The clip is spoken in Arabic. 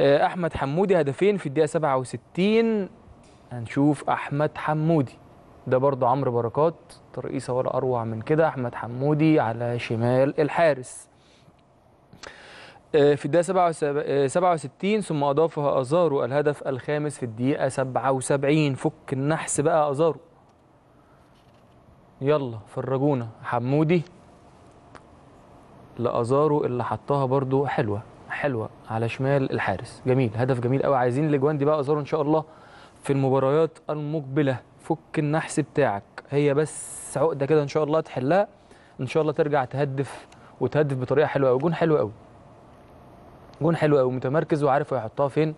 آه، احمد حمودي هدفين في الدقيقه 67 هنشوف احمد حمودي ده برضه عمرو بركات ترقيصه ولا اروع من كده احمد حمودي على شمال الحارس آه، في الدقيقة 67 آه، ثم أضافها أزارو الهدف الخامس في الدقيقة 77 فك النحس بقى أزارو يلا فرجونا حمودي لأزارو اللي حطها برضو حلوة حلوه على شمال الحارس جميل هدف جميل قوي عايزين الاجوان دي بقى ازارو ان شاء الله في المباريات المقبله فك النحس بتاعك هي بس عقده كده ان شاء الله تحلها ان شاء الله ترجع تهدف وتهدف بطريقه حلوه قوي جون حلو قوي جون حلو قوي متمركز وعارف هيحطها فين